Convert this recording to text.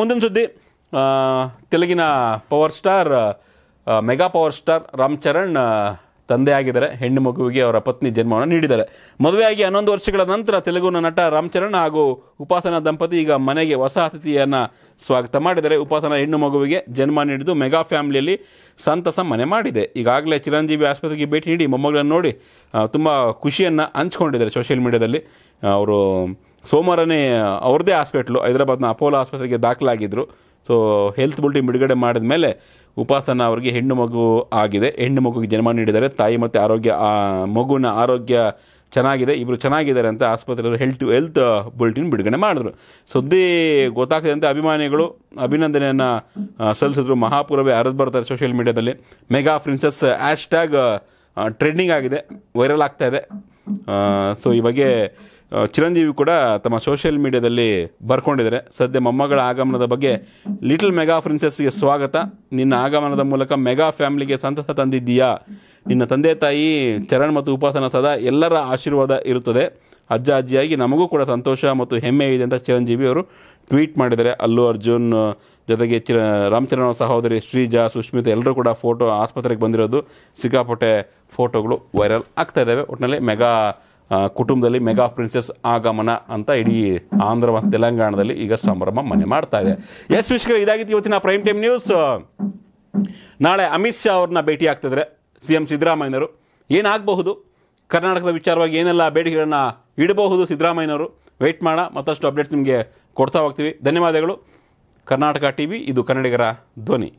ಮುಂದಿನ ಸುದ್ದಿ ತೆಲುಗಿನ power star mega power star Ram Charan ತಂದೆ ಆಗಿದ್ದಾರೆ ಹೆಣ್ಣು ಮಗುವಿಗೆ ಅವರ ಪತ್ನಿ ಜನ್ಮವನ್ನು ನೀಡಿದ್ದಾರೆ ಮದುವೆಯಾಗಿ ಹನ್ನೊಂದು ವರ್ಷಗಳ ನಂತರ ತೆಲುಗುನ ನಟ ರಾಮ್ ಚರಣ್ ಹಾಗೂ ಉಪಾಸನಾ ದಂಪತಿ ಈಗ ಮನೆಗೆ ಹೊಸ ಅತಿಥಿಯನ್ನು ಸ್ವಾಗತ ಮಾಡಿದರೆ ಉಪಾಸನಾ ಹೆಣ್ಣು ಮಗುವಿಗೆ ಜನ್ಮ ನೀಡಿದ್ದು ಮೆಗಾ ಫ್ಯಾಮಿಲಿಯಲ್ಲಿ ಸಂತಸ ಮನೆ ಮಾಡಿದೆ ಈಗಾಗಲೇ ಚಿರಂಜೀವಿ ಆಸ್ಪತ್ರೆಗೆ ಭೇಟಿ ನೀಡಿ ಮೊಮ್ಮಗಳನ್ನು ನೋಡಿ ತುಂಬ ಖುಷಿಯನ್ನು ಹಂಚ್ಕೊಂಡಿದ್ದಾರೆ ಸೋಷಿಯಲ್ ಮೀಡಿಯಾದಲ್ಲಿ ಅವರು ಸೋಮವಾರನೇ ಅವ್ರದ್ದೇ ಹಾಸ್ಪಿಟ್ಲು ಹೈದರಾಬಾದ್ನ ಅಪೋಲೋ ಆಸ್ಪತ್ರೆಗೆ ದಾಖಲಾಗಿದ್ದರು ಸೊ ಹೆಲ್ತ್ ಬುಲ್ಟಿನ್ ಬಿಡುಗಡೆ ಮಾಡಿದ ಮೇಲೆ ಉಪಾಸನ ಅವರಿಗೆ ಹೆಣ್ಣು ಮಗು ಆಗಿದೆ ಹೆಣ್ಣು ಮಗುಗೆ ಜನ್ಮ ನೀಡಿದ್ದಾರೆ ತಾಯಿ ಮತ್ತು ಆರೋಗ್ಯ ಆ ಮಗುವಿನ ಆರೋಗ್ಯ ಚೆನ್ನಾಗಿದೆ ಇಬ್ಬರು ಚೆನ್ನಾಗಿದ್ದಾರೆ ಅಂತ ಆಸ್ಪತ್ರೆಯಲ್ಲಿ ಹೆಲ್ತ್ ಹೆಲ್ತ್ ಬುಲ್ಟಿನ್ ಬಿಡುಗಡೆ ಮಾಡಿದ್ರು ಸುದ್ದಿ ಗೊತ್ತಾಗ್ತದಂತೆ ಅಭಿಮಾನಿಗಳು ಅಭಿನಂದನೆಯನ್ನು ಸಲ್ಲಿಸಿದ್ರು ಮಹಾಪುರವೇ ಹರಿದು ಬರ್ತಾರೆ ಸೋಷಿಯಲ್ ಮೀಡಿಯಾದಲ್ಲಿ mega princess hashtag trending ಆಗಿದೆ ವೈರಲ್ ಆಗ್ತಾ ಇದೆ ಸೊ ಈ ಬಗ್ಗೆ ಚಿರಂಜೀವಿ ಕೂಡ ತಮ್ಮ ಸೋಷಿಯಲ್ ಮೀಡಿಯಾದಲ್ಲಿ ಬರ್ಕೊಂಡಿದ್ದಾರೆ ಸದ್ಯ ಮೊಮ್ಮಗಳ ಆಗಮನದ ಬಗ್ಗೆ ಲಿಟಲ್ ಮೆಗಾ ಪ್ರಿನ್ಸೆಸ್ಗೆ ಸ್ವಾಗತ ನಿನ್ನ ಆಗಮನದ ಮೂಲಕ ಮೆಗಾ ಫ್ಯಾಮಿಲಿಗೆ ಸಂತಸ ತಂದಿದ್ದೀಯಾ ನಿನ್ನ ತಂದೆ ತಾಯಿ ಚರಣ್ ಮತ್ತು ಉಪಾಸನ ಸದಾ ಎಲ್ಲರ ಆಶೀರ್ವಾದ ಇರುತ್ತದೆ ಅಜ್ಜ ಅಜ್ಜಿಯಾಗಿ ನಮಗೂ ಕೂಡ ಸಂತೋಷ ಮತ್ತು ಹೆಮ್ಮೆ ಇದೆ ಅಂತ ಚಿರಂಜೀವಿ ಅವರು ಟ್ವೀಟ್ ಮಾಡಿದ್ದಾರೆ ಅಲ್ಲು ಅರ್ಜುನ್ ಜೊತೆಗೆ ಚಿರ ರಾಮಚರಣ ಸಹೋದರಿ ಶ್ರೀಜಾ ಸುಶ್ಮಿತಾ ಎಲ್ಲರೂ ಕೂಡ ಫೋಟೋ ಆಸ್ಪತ್ರೆಗೆ ಬಂದಿರೋದು ಸಿಕ್ಕಾಪಟ್ಟೆ ಫೋಟೋಗಳು ವೈರಲ್ ಆಗ್ತಾ ಇದ್ದಾವೆ ಒಟ್ಟಿನಲ್ಲಿ ಮೆಗಾ ಕುಟುಂಬದಲ್ಲಿ ಮೆಗಾ ಪ್ರಿನ್ಸೆಸ್ ಆಗಮನ ಅಂತ ಇಡೀ ಆಂಧ್ರ ಮತ್ತು ತೆಲಂಗಾಣದಲ್ಲಿ ಈಗ ಸಂಭ್ರಮ ಮನೆ ಮಾಡ್ತಾ ಇದೆ ಎಸ್ ವಿಶ್ವ ಇದಾಗಿತ್ತು ಇವತ್ತಿನ ಪ್ರೈಮ್ ಟೈಮ್ ನ್ಯೂಸ್ ನಾಳೆ ಅಮಿತ್ ಶಾ ಅವ್ರನ್ನ ಭೇಟಿ ಆಗ್ತಿದ್ರೆ ಸಿ ಎಂ ಸಿದ್ದರಾಮಯ್ಯನವರು ಏನಾಗಬಹುದು ಕರ್ನಾಟಕದ ವಿಚಾರವಾಗಿ ಏನೆಲ್ಲ ಬೇಡಿಕೆಗಳನ್ನು ಇಡಬಹುದು ಸಿದ್ದರಾಮಯ್ಯನವರು ವೆಯ್ಟ್ ಮಾಡ ಮತ್ತಷ್ಟು ಅಪ್ಡೇಟ್ಸ್ ನಿಮಗೆ ಕೊಡ್ತಾ ಹೋಗ್ತೀವಿ ಧನ್ಯವಾದಗಳು ಕರ್ನಾಟಕ ಟಿ ವಿ ಇದು ಕನ್ನಡಿಗರ ಧ್ವನಿ